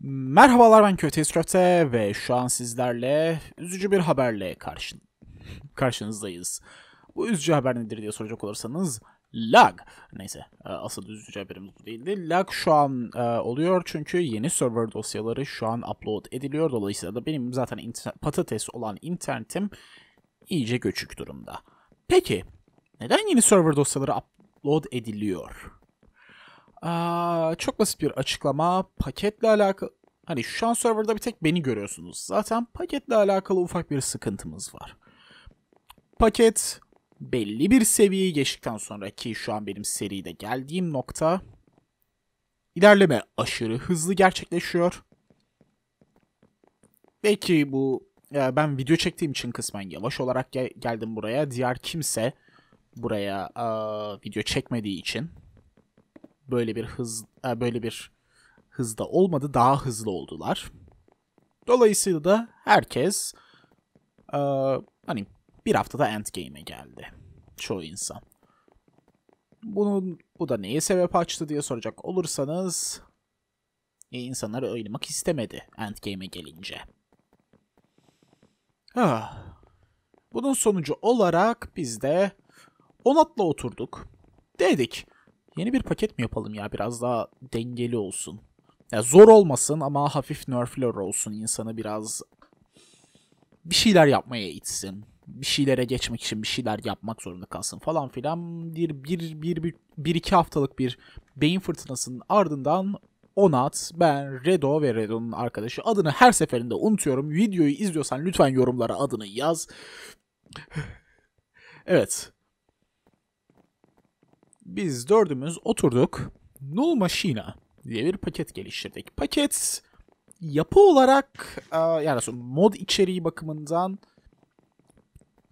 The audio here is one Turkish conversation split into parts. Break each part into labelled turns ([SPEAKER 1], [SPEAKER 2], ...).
[SPEAKER 1] Merhabalar ben Kötez Köte ve şu an sizlerle üzücü bir haberle karşın karşınızdayız. Bu üzücü haber nedir diye soracak olursanız lag. Neyse e, asıl üzücü haberimiz bu değildi. Lag şu an e, oluyor çünkü yeni server dosyaları şu an upload ediliyor. Dolayısıyla da benim zaten patates olan internetim iyice göçük durumda. Peki neden yeni server dosyaları upload ediliyor? Aa, çok basit bir açıklama. Paketle alakalı... Hani şu an serverda bir tek beni görüyorsunuz. Zaten paketle alakalı ufak bir sıkıntımız var. Paket belli bir seviyeyi geçtikten sonra ki şu an benim seride geldiğim nokta ilerleme aşırı hızlı gerçekleşiyor. Belki bu e, ben video çektiğim için kısmen yavaş olarak geldim buraya. Diğer kimse buraya video çekmediği için böyle bir hız e, böyle bir hızda olmadı daha hızlı oldular. Dolayısıyla da herkes e, hani bir haftada Endgame'e geldi çoğu insan. Bunun bu da neye sebep açtı diye soracak olursanız e, insanlar oynamak istemedi Endgame'e gelince. Ah. Bunun sonucu olarak biz de Onat'la oturduk. Dedik Yeni bir paket mi yapalım ya biraz daha dengeli olsun. Ya zor olmasın ama hafif nerfler olsun. insanı biraz bir şeyler yapmaya itsin. Bir şeylere geçmek için bir şeyler yapmak zorunda kalsın falan filan. Bir, bir, bir, bir, bir iki haftalık bir beyin fırtınasının ardından Onat, ben, Redo ve Redo'nun arkadaşı adını her seferinde unutuyorum. Videoyu izliyorsan lütfen yorumlara adını yaz. evet biz dördümüz oturduk. Null Machine diye bir paket geliştirdik. Paket yapı olarak e, yani mod içeriği bakımından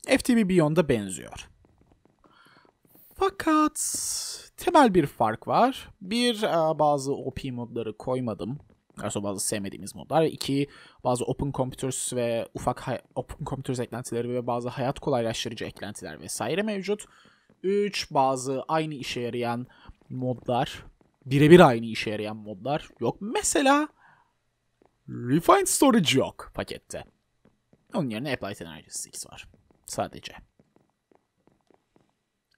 [SPEAKER 1] FTB Beyond'a benziyor. Fakat temel bir fark var. Bir e, bazı OP modları koymadım. Yani bazı sevmediğimiz modlar. İki bazı Open Computers ve ufak Open Computers eklentileri ve bazı hayat kolaylaştırıcı eklentiler vesaire mevcut. 3 bazı aynı işe yarayan modlar birebir aynı işe yarayan modlar yok. Mesela Refined Storage yok pakette. Onun yerine Applied Energy 6 var. Sadece.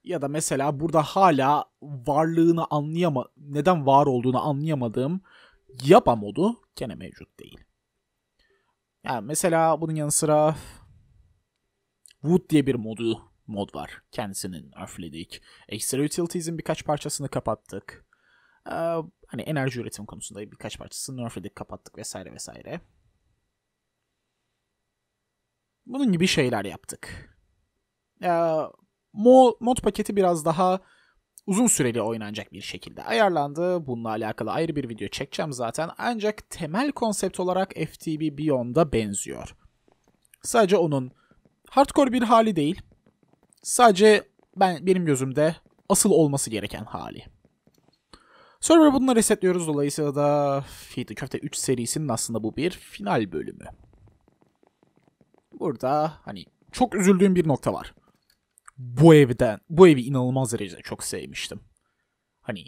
[SPEAKER 1] Ya da mesela burada hala varlığını anlayama, neden var olduğunu anlayamadığım Yaba modu gene mevcut değil. Yani mesela bunun yanı sıra Wood diye bir modu mod var. Kendisinin örfledik. Extra Utilities'in birkaç parçasını kapattık. Ee, hani enerji üretim konusunda birkaç parçasını nerfledik, kapattık vesaire vesaire. Bunun gibi şeyler yaptık. Ee, mod, mod paketi biraz daha uzun süreli oynanacak bir şekilde ayarlandı. Bununla alakalı ayrı bir video çekeceğim zaten. Ancak temel konsept olarak FTB Beyond'a benziyor. Sadece onun hardcore bir hali değil. Sadece ben benim gözümde asıl olması gereken hali. Server bunu resetliyoruz. Dolayısıyla da Fiyatı Köfte 3 serisinin aslında bu bir final bölümü. Burada hani çok üzüldüğüm bir nokta var. Bu evden, bu evi inanılmaz derecede çok sevmiştim. Hani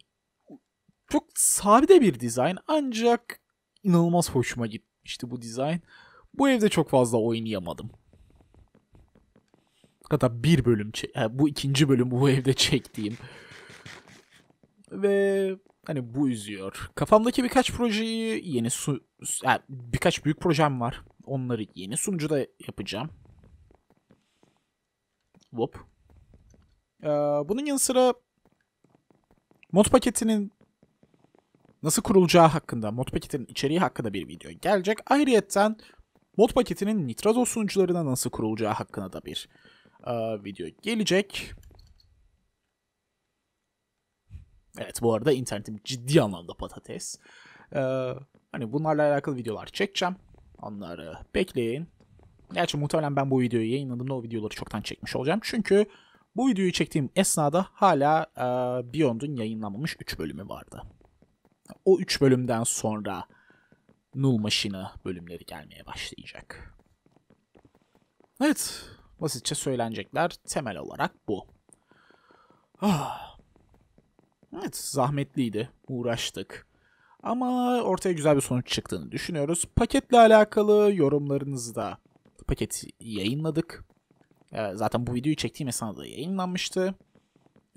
[SPEAKER 1] çok sade bir dizayn ancak inanılmaz hoşuma gitmişti bu dizayn. Bu evde çok fazla oynayamadım. Hatta bir bölüm, yani bu ikinci bölüm bu evde çektiğim. Ve hani bu üzüyor. Kafamdaki birkaç projeyi yeni su, yani birkaç büyük projem var. Onları yeni sunucuda yapacağım. Hop. Ee, bunun yanı sıra mod paketinin nasıl kurulacağı hakkında, mod paketinin içeriği hakkında bir video gelecek. Ayrıyeten mod paketinin Nitrazo sunucularına nasıl kurulacağı hakkında da bir Aa, ee, video gelecek. Evet bu arada internetim ciddi anlamda patates. Ee, hani bunlarla alakalı videolar çekeceğim. Onları bekleyin. Gerçi muhtemelen ben bu videoyu yayınladığımda o videoları çoktan çekmiş olacağım. Çünkü bu videoyu çektiğim esnada hala e, Beyond'un yayınlanmamış 3 bölümü vardı. O 3 bölümden sonra Null Machine'ı bölümleri gelmeye başlayacak. Evet, Basitçe söylenecekler temel olarak bu. Ah. Evet zahmetliydi. Uğraştık. Ama ortaya güzel bir sonuç çıktığını düşünüyoruz. Paketle alakalı yorumlarınızı da paketi yayınladık. Ee, zaten bu videoyu çektiğim esnada yayınlanmıştı.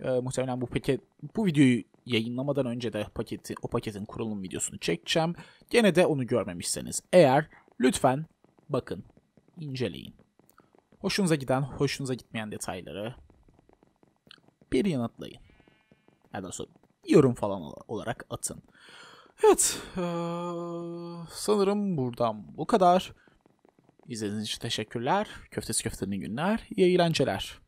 [SPEAKER 1] Ee, muhtemelen bu paket bu videoyu yayınlamadan önce de paketi o paketin kurulum videosunu çekeceğim. Gene de onu görmemişseniz eğer lütfen bakın, inceleyin. Hoşunuza giden, hoşunuza gitmeyen detayları bir yanıtlayın. Ya da yorum falan olarak atın. Evet, sanırım buradan bu kadar. İzlediğiniz için teşekkürler. Köftesi köftenin günler. İyi eğlenceler.